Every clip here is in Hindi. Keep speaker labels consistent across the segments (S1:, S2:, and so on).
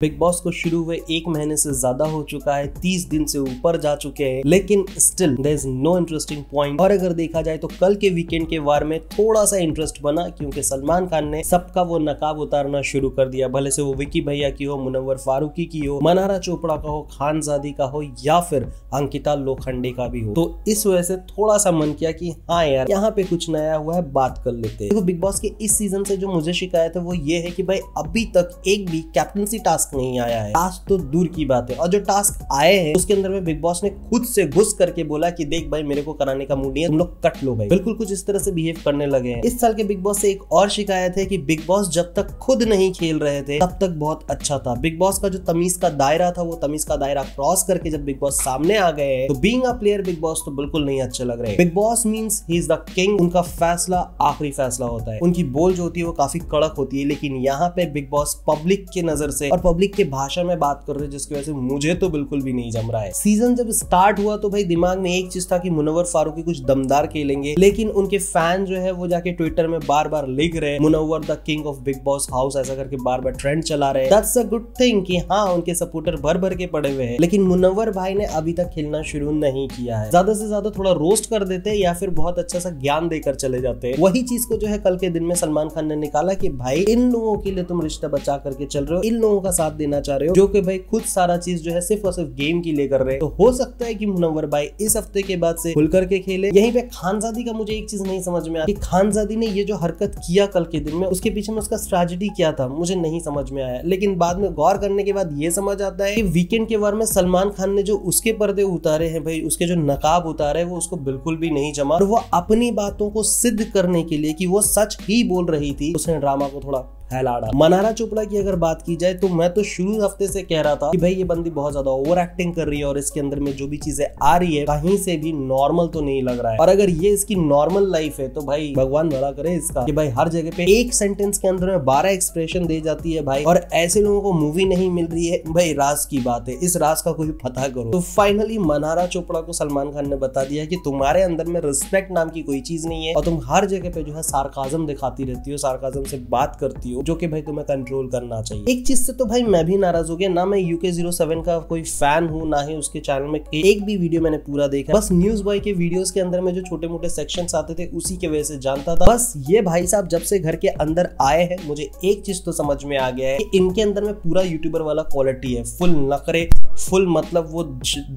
S1: बिग बॉस को शुरू हुए एक महीने से ज्यादा हो चुका है तीस दिन से ऊपर जा चुके हैं लेकिन still there is no interesting point और अगर देखा जाए तो कल के वीकेंड के वार में थोड़ा सा इंटरेस्ट बना क्योंकि सलमान खान ने सबका वो नकाब उतारना शुरू कर दिया भले से वो विकी भैया की हो मुनवर फारूकी की हो मनारा चोपड़ा का हो खानजादी का हो या फिर अंकिता लोखंडे का भी हो तो इस वजह से थोड़ा सा मन किया कि हाँ यार यहाँ पे कुछ नया हुआ है बात कर लेते हैं बिग बॉस के इस सीजन से जो मुझे शिकायत है वो ये है की भाई अभी तक एक भी कैप्टनसी टास्क टास्क नहीं आया है टास्क तो दूर की बात है और जो टास्क आए हैं उसके अंदर में बिग बॉस ने खुद से घुस करके बोला कि देख भाई मेरे को कराने का मूड नहीं है तुम लोग कट लो भाई बिल्कुल कुछ इस तरह से बिहेव करने लगे हैं इस साल के बिग बॉस से एक और शिकायत है कि बिग बॉस जब तक खुद नहीं खेल रहे थे तब तक बहुत अच्छा था बिग बॉस का जो तमीज का दायरा था वो तमीज का दायरा क्रॉस करके जब बिग बॉस सामने आ गए तो being a player Bigg Boss तो बिल्कुल नहीं अच्छे लग रहे Bigg Boss means he is the king उनका फैसला आखिरी फैसला होता है उनकी बोल जो होती है वो काफी कड़क होती है लेकिन यहाँ पे बिग बॉस पब्लिक के नजर से और पब्लिक के भाषा में बात कर रहे जिसकी वजह से मुझे तो बिल्कुल भी नहीं जम रहा है सीजन जब स्टार्ट हुआ तो भाई दिमाग में एक चीज था कि मुनवर फारूकी कुछ दमदार खेलेंगे लेकिन उनके फैन जो है वो जाके ट्विटर में बार बार लिख रहे Munawar the king of Bigg Boss house ऐसा करके बार बार ट्रेंड चला रहे दैट्स अ गुड थिंग कि हाँ उनके सपोर्टर भर भर के पड़े हुए हैं लेकिन मुनवर भाई ने अभी तक खेलना शुरू नहीं किया है ज्यादा से ज्यादा थोड़ा रोस्ट कर देते या फिर बहुत अच्छा सा ज्ञान देकर चले जाते वही चीज को जो है कल के दिन में सलमान खान ने निकाला की भाई इन लोगों के लिए तुम रिश्ता बचा करके चल रहे हो इन लोगों का साथ देना चाह रहे हो जो कि भाई खुद सारा चीज जो है सिर्फ और सिर्फ गेम की ले कर रहे तो हो सकता है कि मुनवर भाई इस हफ्ते के बाद से खुल करके खेले यही पे खानजादी का मुझे एक चीज नहीं समझ में आया खानजादी ने ये जो हरकत किया कल के दिन में उसके पीछे में उसका स्ट्रेटेजी क्या था मुझे नहीं समझ में आया लेकिन बाद में गौर करने के बाद ये समझ आता है कि वीकेंड के वार में सलमान खान ने जो उसके पर्दे उतारे हैं भाई उसके जो नकाब उतारे हैं वो उसको बिल्कुल भी नहीं जमा और वो अपनी बातों को सिद्ध करने के लिए कि वो सच ही बोल रही थी उसने ड्रामा को थोड़ा हेलाड़ा मनारा चोपड़ा की अगर बात की जाए तो मैं तो शुरू हफ्ते से कह रहा था कि भाई ये बंदी बहुत ज्यादा ओवर एक्टिंग कर रही है और इसके अंदर में जो भी चीजें आ रही है कहीं से भी नॉर्मल तो नहीं लग रहा है और अगर ये इसकी नॉर्मल लाइफ है तो भाई भगवान भला करे इसका कि भाई हर जगह पे एक सेंटेंस के अंदर में बारह एक्सप्रेशन दे जाती है भाई और ऐसे लोगों को मूवी नहीं मिल रही है भाई राज की बात है इस राज का कोई पता करो तो फाइनली मनारा चोपड़ा को सलमान खान ने बता दिया कि तुम्हारे अंदर में रिस्पेक्ट नाम की कोई चीज नहीं है और तुम हर जगह पे जो है सार्काजम दिखाती रहती हो सारकाजम से बात करती हो हो जो कि भाई तुम्हें कंट्रोल करना चाहिए एक चीज से तो भाई मैं भी नाराज हो गया ना मैं यूके जीरो सेवन का कोई फैन हूँ ना ही उसके चैनल में एक भी वीडियो मैंने पूरा देखा बस न्यूज बॉय के वीडियो के अंदर में जो छोटे मोटे सेक्शन आते थे उसी के वजह से जानता था बस ये भाई साहब जब से घर के अंदर आए हैं मुझे एक चीज तो समझ में आ गया है कि इनके अंदर में पूरा यूट्यूबर वाला क्वालिटी है फुल नखरे फुल मतलब वो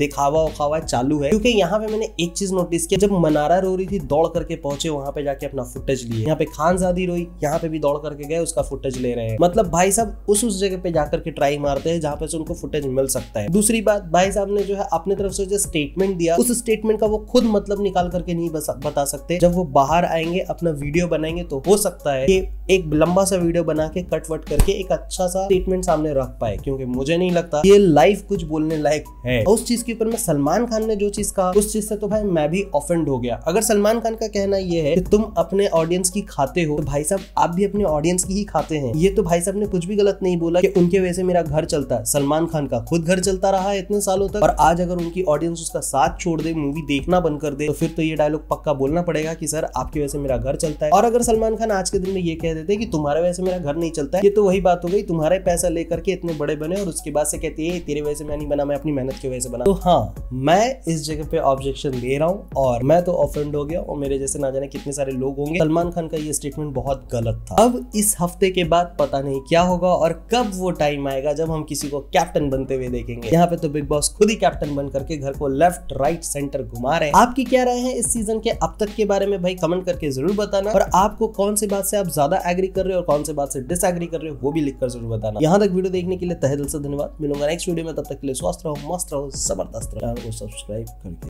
S1: दिखावा उखावा चालू है क्योंकि यहाँ पे मैंने एक चीज नोटिस किया जब मनारा रो रही थी दौड़ करके पहुंचे वहां पे जाके अपना फुटेज लिए यहाँ पे खान जादी रोई यहाँ पे भी दौड़ करके गए उसका फुटेज ले रहे हैं मतलब भाई साहब उस उस जगह पे जाकर के ट्राई मारते हैं जहाँ पे से उनको फुटेज मिल सकता है दूसरी बात भाई साहब ने जो है अपने तरफ से जो स्टेटमेंट दिया उस स्टेटमेंट का वो खुद मतलब निकाल करके नहीं बता सकते जब वो बाहर आएंगे अपना वीडियो बनाएंगे तो हो सकता है कि एक लंबा सा वीडियो बना के कट वट करके एक अच्छा सा स्टेटमेंट सामने रख पाए क्योंकि मुझे नहीं लगता ये लाइफ कुछ बोलने लायक है उस चीज के ऊपर में सलमान खान ने जो चीज कहा उस चीज से तो भाई मैं भी ऑफेंड हो गया अगर सलमान खान का कहना यह है कि तुम अपने ऑडियंस की खाते हो तो भाई साहब आप भी अपने ऑडियंस की ही खाते खाते हैं ये तो भाई साहब ने कुछ भी गलत नहीं बोला कि उनके वजह से मेरा घर चलता है सलमान खान का खुद घर चलता रहा है इतने सालों तक और आज अगर उनकी ऑडियंस उसका साथ छोड़ दे मूवी देखना बंद कर दे तो फिर तो ये डायलॉग पक्का बोलना पड़ेगा कि सर आपकी वजह से मेरा घर चलता है और अगर सलमान खान आज के दिन में ये कह देते कि तुम्हारे वजह से मेरा घर नहीं चलता है ये तो वही बात हो गई तुम्हारे पैसा लेकर के इतने बड़े बने और उसके बाद से कहते हैं तेरे वजह से मैं नहीं बना मैं अपनी मेहनत की वजह से बना तो हाँ मैं इस जगह पे ऑब्जेक्शन दे रहा हूँ और मैं तो ऑफेंड हो गया और मेरे जैसे ना जाने कितने सारे लोग होंगे सलमान खान का ये स्टेटमेंट बहुत गलत था अब इस हफ्ते फैसले के बाद पता नहीं क्या होगा और कब वो टाइम आएगा जब हम किसी को कैप्टन बनते हुए देखेंगे यहाँ पे तो बिग बॉस खुद ही कैप्टन बन करके घर को लेफ्ट राइट सेंटर घुमा रहे हैं आपकी क्या राय है इस सीजन के अब तक के बारे में भाई कमेंट करके जरूर बताना और आपको कौन सी बात से आप ज्यादा एग्री कर रहे हो और कौन सी बात से डिस कर रहे हो वो भी लिखकर जरूर बताना यहाँ तक वीडियो देखने के लिए तहे दिल से धन्यवाद मिलूंगा नेक्स्ट वीडियो में तब तक के लिए स्वस्थ रहो मस्त रहो जबरदस्त रहो सब्सक्राइब करके